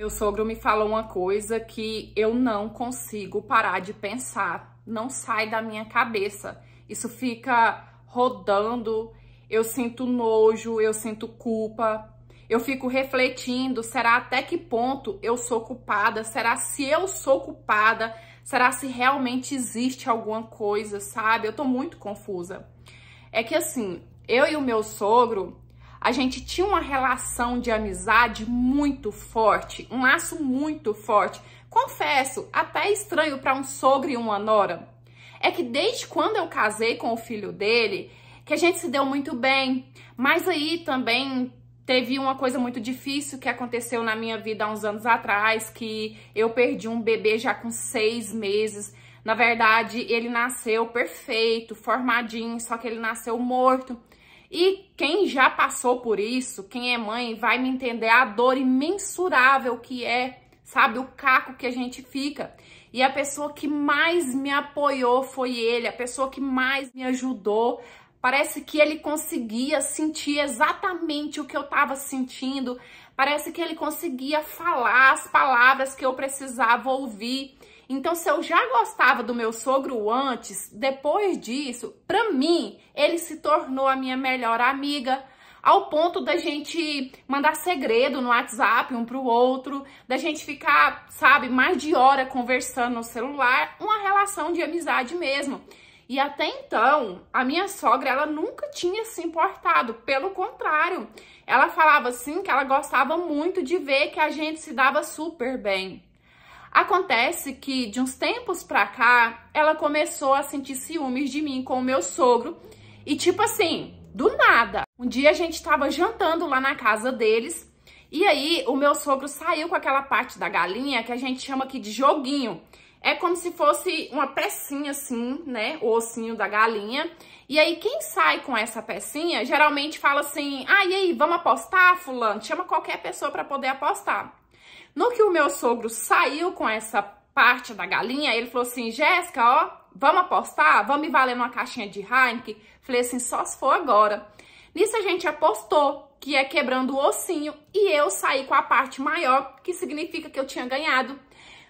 Meu sogro me falou uma coisa que eu não consigo parar de pensar, não sai da minha cabeça. Isso fica rodando, eu sinto nojo, eu sinto culpa, eu fico refletindo, será até que ponto eu sou culpada? Será se eu sou culpada? Será se realmente existe alguma coisa, sabe? Eu tô muito confusa. É que assim, eu e o meu sogro, a gente tinha uma relação de amizade muito forte, um laço muito forte. Confesso, até estranho para um sogro e uma nora. É que desde quando eu casei com o filho dele, que a gente se deu muito bem. Mas aí também teve uma coisa muito difícil que aconteceu na minha vida há uns anos atrás, que eu perdi um bebê já com seis meses. Na verdade, ele nasceu perfeito, formadinho, só que ele nasceu morto. E quem já passou por isso, quem é mãe, vai me entender a dor imensurável que é, sabe, o caco que a gente fica. E a pessoa que mais me apoiou foi ele, a pessoa que mais me ajudou. Parece que ele conseguia sentir exatamente o que eu estava sentindo. Parece que ele conseguia falar as palavras que eu precisava ouvir. Então, se eu já gostava do meu sogro antes, depois disso, para mim, ele se tornou a minha melhor amiga, ao ponto da gente mandar segredo no WhatsApp um pro outro, da gente ficar, sabe, mais de hora conversando no celular, uma relação de amizade mesmo. E até então, a minha sogra, ela nunca tinha se importado, pelo contrário, ela falava assim que ela gostava muito de ver que a gente se dava super bem. Acontece que de uns tempos pra cá, ela começou a sentir ciúmes de mim com o meu sogro. E tipo assim, do nada. Um dia a gente tava jantando lá na casa deles. E aí o meu sogro saiu com aquela parte da galinha que a gente chama aqui de joguinho. É como se fosse uma pecinha assim, né? O ossinho da galinha. E aí, quem sai com essa pecinha geralmente fala assim: ah, e aí, vamos apostar, Fulano? Chama qualquer pessoa para poder apostar. No que o meu sogro saiu com essa parte da galinha, ele falou assim, Jéssica, ó, vamos apostar? Vamos me valer numa caixinha de Heineken? Falei assim, só se for agora. Nisso a gente apostou, que é quebrando o ossinho, e eu saí com a parte maior, que significa que eu tinha ganhado.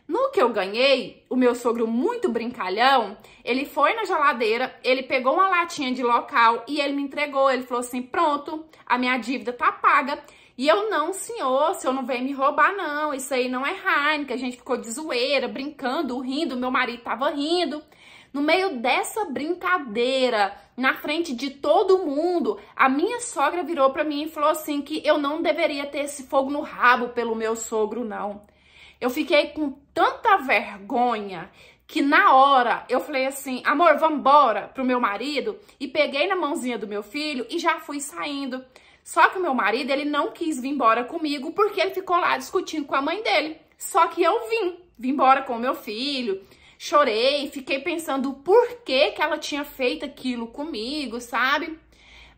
No que eu ganhei, o meu sogro muito brincalhão, ele foi na geladeira, ele pegou uma latinha de local e ele me entregou. Ele falou assim, pronto, a minha dívida tá paga. E eu, não, senhor, o senhor não vem me roubar, não. Isso aí não é Heineken. A gente ficou de zoeira, brincando, rindo. Meu marido tava rindo. No meio dessa brincadeira, na frente de todo mundo, a minha sogra virou para mim e falou assim que eu não deveria ter esse fogo no rabo pelo meu sogro, não. Eu fiquei com tanta vergonha que na hora eu falei assim, amor, vamos embora pro meu marido e peguei na mãozinha do meu filho e já fui saindo. Só que o meu marido, ele não quis vir embora comigo porque ele ficou lá discutindo com a mãe dele. Só que eu vim, vim embora com o meu filho, chorei, fiquei pensando por que que ela tinha feito aquilo comigo, sabe?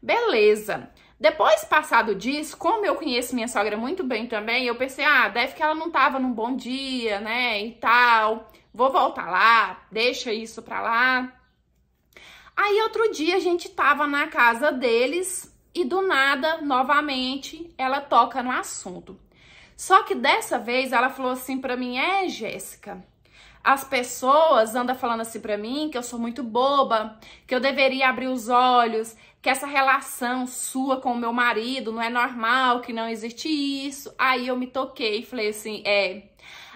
Beleza. Depois, passado disso, como eu conheço minha sogra muito bem também, eu pensei, ah, deve que ela não tava num bom dia, né, e tal. Vou voltar lá, deixa isso pra lá. Aí, outro dia, a gente tava na casa deles, e do nada, novamente, ela toca no assunto. Só que dessa vez ela falou assim para mim: "É, Jéssica, as pessoas andam falando assim para mim que eu sou muito boba, que eu deveria abrir os olhos, que essa relação sua com o meu marido não é normal, que não existe isso". Aí eu me toquei e falei assim: "É,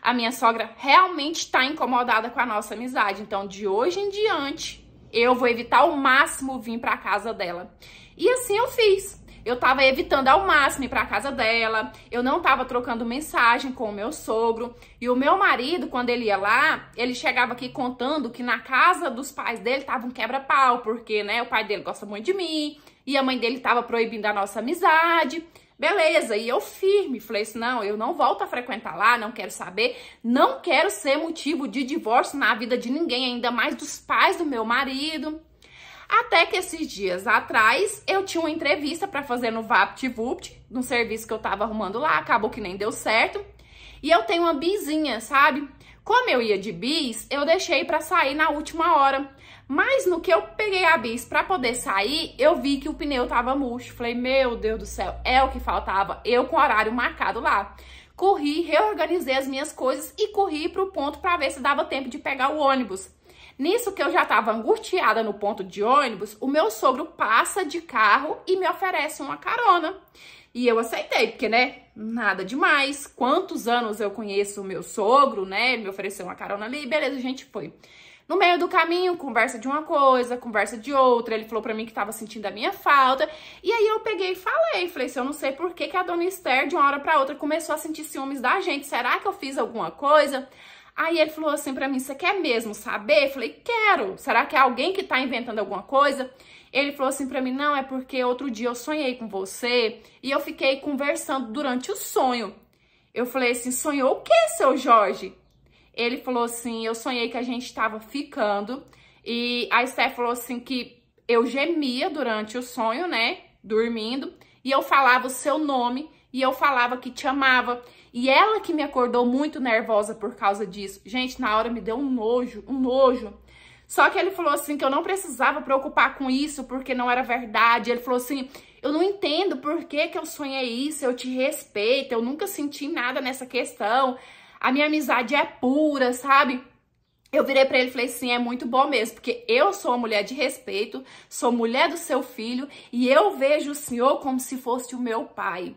a minha sogra realmente está incomodada com a nossa amizade, então de hoje em diante eu vou evitar ao máximo vir para casa dela". E assim eu fiz. Eu tava evitando ao máximo ir pra casa dela, eu não tava trocando mensagem com o meu sogro. E o meu marido, quando ele ia lá, ele chegava aqui contando que na casa dos pais dele tava um quebra-pau, porque, né, o pai dele gosta muito de mim, e a mãe dele tava proibindo a nossa amizade. Beleza, e eu firme, falei assim, não, eu não volto a frequentar lá, não quero saber, não quero ser motivo de divórcio na vida de ninguém, ainda mais dos pais do meu marido. Até que esses dias atrás, eu tinha uma entrevista para fazer no VaptVupt, num serviço que eu tava arrumando lá, acabou que nem deu certo. E eu tenho uma bizinha, sabe? Como eu ia de bis, eu deixei para sair na última hora. Mas no que eu peguei a bis para poder sair, eu vi que o pneu tava murcho. Falei, meu Deus do céu, é o que faltava. Eu com o horário marcado lá. Corri, reorganizei as minhas coisas e corri pro ponto para ver se dava tempo de pegar o ônibus. Nisso que eu já estava angustiada no ponto de ônibus, o meu sogro passa de carro e me oferece uma carona. E eu aceitei, porque, né, nada demais. Quantos anos eu conheço o meu sogro, né? Ele me ofereceu uma carona ali, beleza, a gente foi. No meio do caminho, conversa de uma coisa, conversa de outra. Ele falou para mim que tava sentindo a minha falta. E aí eu peguei e falei, falei assim, eu não sei por que, que a dona Esther, de uma hora para outra, começou a sentir ciúmes da gente. Será que eu fiz alguma coisa? Aí ele falou assim para mim: Você quer mesmo saber? Eu falei: Quero. Será que é alguém que tá inventando alguma coisa? Ele falou assim para mim: Não, é porque outro dia eu sonhei com você e eu fiquei conversando durante o sonho. Eu falei assim: Sonhou o que, seu Jorge? Ele falou assim: Eu sonhei que a gente estava ficando. E a Steph falou assim: Que eu gemia durante o sonho, né? Dormindo. E eu falava o seu nome e eu falava que te amava. E ela que me acordou muito nervosa por causa disso. Gente, na hora me deu um nojo, um nojo. Só que ele falou assim que eu não precisava preocupar com isso porque não era verdade. Ele falou assim: "Eu não entendo por que que eu sonhei isso, eu te respeito, eu nunca senti nada nessa questão. A minha amizade é pura, sabe?" Eu virei para ele e falei assim: é muito bom mesmo, porque eu sou uma mulher de respeito, sou mulher do seu filho e eu vejo o senhor como se fosse o meu pai.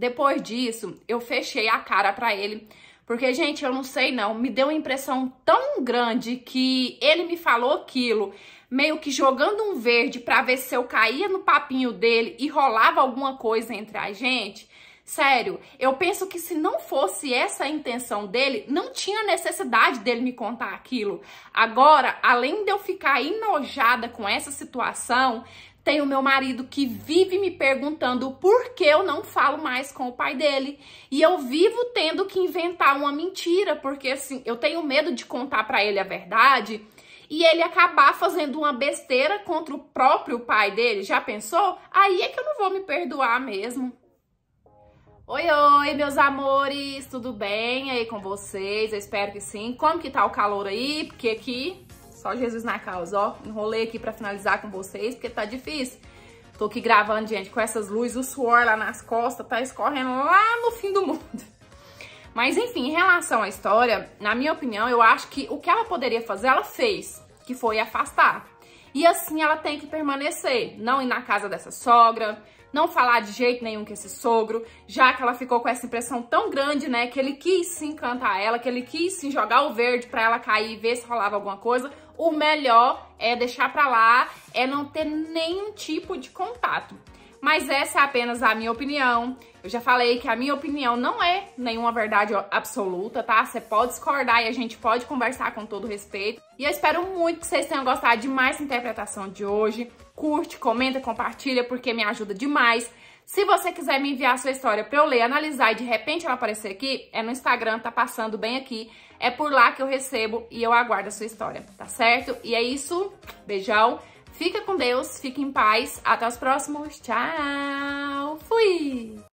Depois disso, eu fechei a cara para ele, porque, gente, eu não sei não, me deu uma impressão tão grande que ele me falou aquilo, meio que jogando um verde para ver se eu caía no papinho dele e rolava alguma coisa entre a gente Sério, eu penso que se não fosse essa a intenção dele, não tinha necessidade dele me contar aquilo. Agora, além de eu ficar enojada com essa situação, tem o meu marido que vive me perguntando por que eu não falo mais com o pai dele. E eu vivo tendo que inventar uma mentira, porque assim, eu tenho medo de contar para ele a verdade e ele acabar fazendo uma besteira contra o próprio pai dele. Já pensou? Aí é que eu não vou me perdoar mesmo. Oi, oi, meus amores, tudo bem aí com vocês? Eu espero que sim. Como que tá o calor aí? Porque aqui, só Jesus na causa, ó. Enrolei aqui pra finalizar com vocês, porque tá difícil. Tô aqui gravando, gente, com essas luzes, o suor lá nas costas tá escorrendo lá no fim do mundo. Mas, enfim, em relação à história, na minha opinião, eu acho que o que ela poderia fazer, ela fez, que foi afastar. E assim ela tem que permanecer, não ir na casa dessa sogra, não falar de jeito nenhum com esse sogro, já que ela ficou com essa impressão tão grande, né, que ele quis se encantar ela, que ele quis sim jogar o verde para ela cair e ver se rolava alguma coisa. O melhor é deixar pra lá, é não ter nenhum tipo de contato. Mas essa é apenas a minha opinião. Eu já falei que a minha opinião não é nenhuma verdade absoluta, tá? Você pode discordar e a gente pode conversar com todo respeito. E eu espero muito que vocês tenham gostado de mais interpretação de hoje. Curte, comenta, compartilha, porque me ajuda demais. Se você quiser me enviar sua história para eu ler, analisar e de repente ela aparecer aqui, é no Instagram, tá passando bem aqui. É por lá que eu recebo e eu aguardo a sua história, tá certo? E é isso. Beijão. Fica com Deus, fique em paz. Até os próximos. Tchau. Fui.